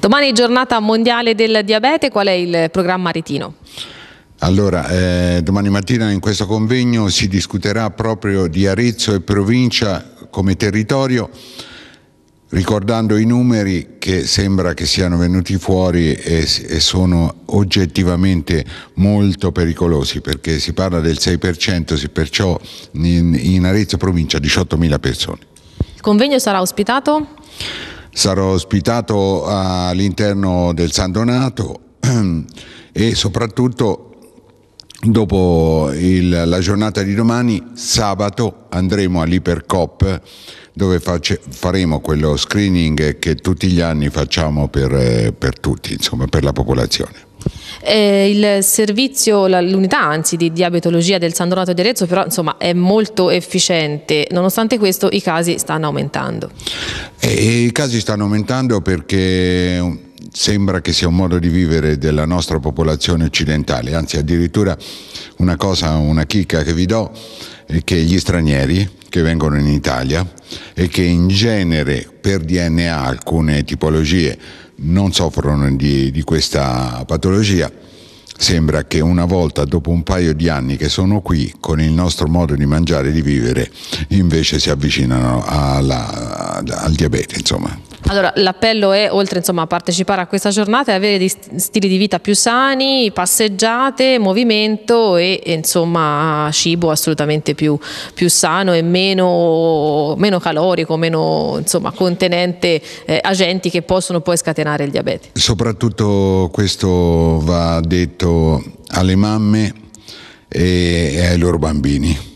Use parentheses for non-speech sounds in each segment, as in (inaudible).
Domani è giornata mondiale del diabete, qual è il programma retino? Allora, eh, domani mattina in questo convegno si discuterà proprio di Arezzo e provincia come territorio, ricordando i numeri che sembra che siano venuti fuori e, e sono oggettivamente molto pericolosi, perché si parla del 6%, perciò in, in Arezzo provincia 18.000 persone. Il convegno sarà ospitato? sarò ospitato all'interno del San Donato (clears throat) e soprattutto dopo il, la giornata di domani, sabato andremo all'Ipercop dove face, faremo quello screening che tutti gli anni facciamo per, eh, per tutti, insomma per la popolazione. Eh, il servizio, l'unità anzi di diabetologia del San Donato di Arezzo però insomma è molto efficiente, nonostante questo i casi stanno aumentando. E eh, I casi stanno aumentando perché sembra che sia un modo di vivere della nostra popolazione occidentale, anzi addirittura una cosa, una chicca che vi do, che gli stranieri che vengono in Italia e che in genere per DNA alcune tipologie non soffrono di, di questa patologia, sembra che una volta dopo un paio di anni che sono qui con il nostro modo di mangiare e di vivere invece si avvicinano alla, al diabete. Insomma. Allora, l'appello è, oltre insomma, a partecipare a questa giornata, è avere stili di vita più sani, passeggiate, movimento e insomma, cibo assolutamente più, più sano e meno, meno calorico, meno insomma, contenente eh, agenti che possono poi scatenare il diabete. Soprattutto questo va detto alle mamme e ai loro bambini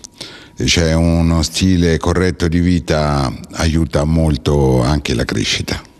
cioè uno stile corretto di vita aiuta molto anche la crescita.